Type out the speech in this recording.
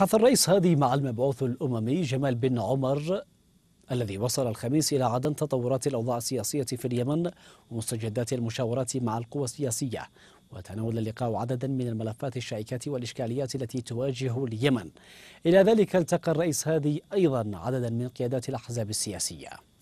بحث الرئيس هادي مع المبعوث الأممي جمال بن عمر الذي وصل الخميس إلى عدن تطورات الأوضاع السياسية في اليمن ومستجدات المشاورات مع القوى السياسية وتناول اللقاء عددا من الملفات الشائكة والإشكاليات التي تواجه اليمن إلى ذلك التقى الرئيس هادي أيضا عددا من قيادات الأحزاب السياسية